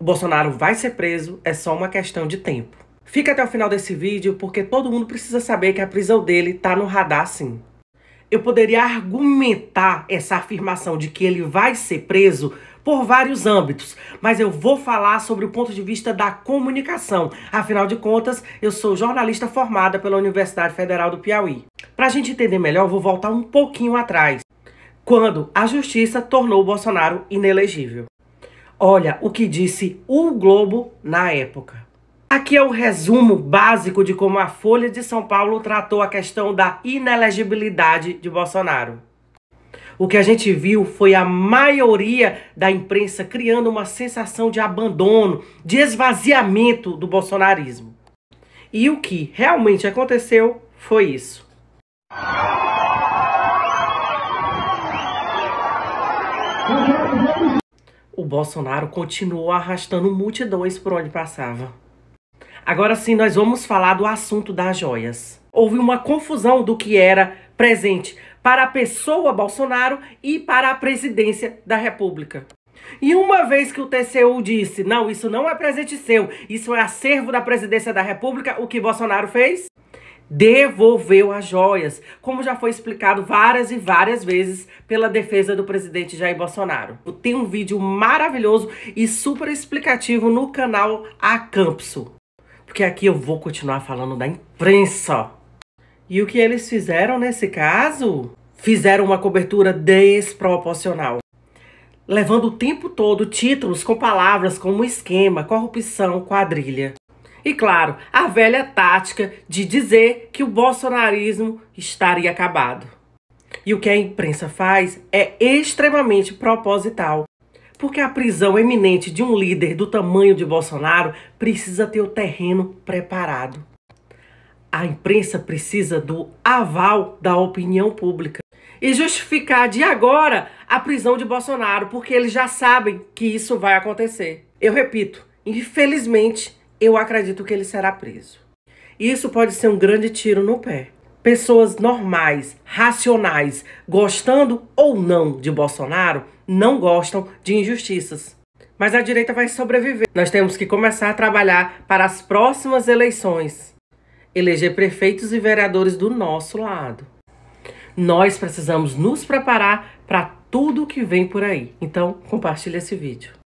O Bolsonaro vai ser preso, é só uma questão de tempo. Fica até o final desse vídeo porque todo mundo precisa saber que a prisão dele tá no radar sim. Eu poderia argumentar essa afirmação de que ele vai ser preso por vários âmbitos, mas eu vou falar sobre o ponto de vista da comunicação. Afinal de contas, eu sou jornalista formada pela Universidade Federal do Piauí. Para a gente entender melhor, vou voltar um pouquinho atrás, quando a justiça tornou o Bolsonaro inelegível. Olha o que disse o Globo na época. Aqui é o resumo básico de como a Folha de São Paulo tratou a questão da inelegibilidade de Bolsonaro. O que a gente viu foi a maioria da imprensa criando uma sensação de abandono, de esvaziamento do bolsonarismo. E o que realmente aconteceu foi isso. o Bolsonaro continuou arrastando multidões por onde passava. Agora sim, nós vamos falar do assunto das joias. Houve uma confusão do que era presente para a pessoa Bolsonaro e para a presidência da República. E uma vez que o TCU disse, não, isso não é presente seu, isso é acervo da presidência da República, o que Bolsonaro fez? devolveu as joias, como já foi explicado várias e várias vezes pela defesa do presidente Jair Bolsonaro. Tem um vídeo maravilhoso e super explicativo no canal Acampso, porque aqui eu vou continuar falando da imprensa. E o que eles fizeram nesse caso? Fizeram uma cobertura desproporcional levando o tempo todo títulos com palavras como esquema, corrupção, quadrilha. E claro, a velha tática de dizer que o bolsonarismo estaria acabado. E o que a imprensa faz é extremamente proposital, porque a prisão eminente de um líder do tamanho de Bolsonaro precisa ter o terreno preparado. A imprensa precisa do aval da opinião pública e justificar de agora a prisão de Bolsonaro, porque eles já sabem que isso vai acontecer. Eu repito, infelizmente eu acredito que ele será preso. Isso pode ser um grande tiro no pé. Pessoas normais, racionais, gostando ou não de Bolsonaro, não gostam de injustiças. Mas a direita vai sobreviver. Nós temos que começar a trabalhar para as próximas eleições. Eleger prefeitos e vereadores do nosso lado. Nós precisamos nos preparar para tudo que vem por aí. Então, compartilhe esse vídeo.